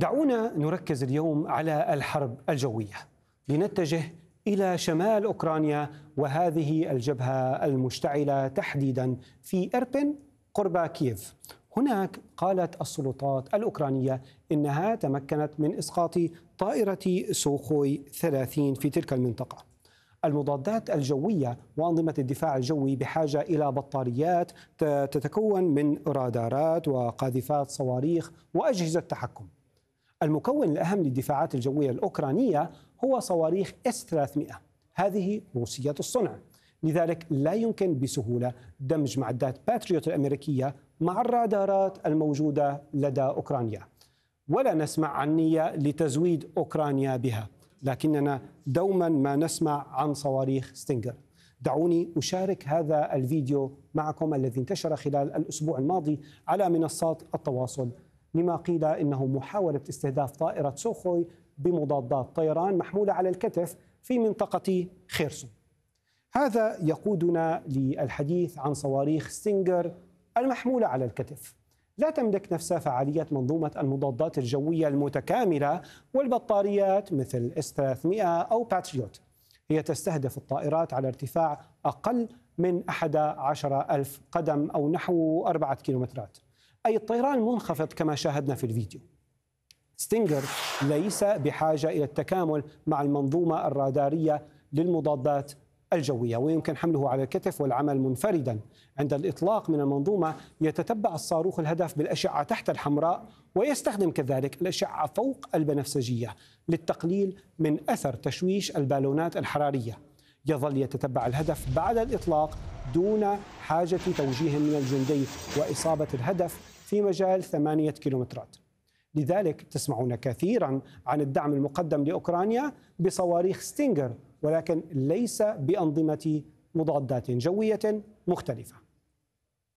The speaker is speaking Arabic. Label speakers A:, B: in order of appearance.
A: دعونا نركز اليوم على الحرب الجويه لنتجه الى شمال اوكرانيا وهذه الجبهه المشتعله تحديدا في اربن قرب كييف هناك قالت السلطات الأوكرانية إنها تمكنت من إسقاط طائرة سوخوي 30 في تلك المنطقة المضادات الجوية وأنظمة الدفاع الجوي بحاجة إلى بطاريات تتكون من رادارات وقاذفات صواريخ وأجهزة تحكم المكون الأهم للدفاعات الجوية الأوكرانية هو صواريخ اس 300 هذه روسية الصنع لذلك لا يمكن بسهولة دمج معدات باتريوت الأمريكية مع الرادارات الموجودة لدى أوكرانيا ولا نسمع عن نية لتزويد أوكرانيا بها لكننا دوما ما نسمع عن صواريخ ستينجر دعوني أشارك هذا الفيديو معكم الذي انتشر خلال الأسبوع الماضي على منصات التواصل لما قيل انه محاوله استهداف طائره سوخوي بمضادات طيران محموله على الكتف في منطقه خيرسون. هذا يقودنا للحديث عن صواريخ ستينجر المحموله على الكتف. لا تملك نفسها فعاليه منظومة المضادات الجوية المتكاملة والبطاريات مثل اس 300 أو باتريوت هي تستهدف الطائرات على ارتفاع أقل من 11 ألف قدم أو نحو أربعة كيلومترات أي الطيران منخفض كما شاهدنا في الفيديو ستينجر ليس بحاجة إلى التكامل مع المنظومة الرادارية للمضادات الجوية ويمكن حمله على الكتف والعمل منفردا عند الإطلاق من المنظومة يتتبع الصاروخ الهدف بالأشعة تحت الحمراء ويستخدم كذلك الأشعة فوق البنفسجية للتقليل من أثر تشويش البالونات الحرارية يظل يتتبع الهدف بعد الإطلاق دون حاجة توجيه من الجندي وإصابة الهدف في مجال ثمانية كيلومترات لذلك تسمعون كثيرا عن الدعم المقدم لأوكرانيا بصواريخ ستينجر ولكن ليس بأنظمة مضادات جوية مختلفة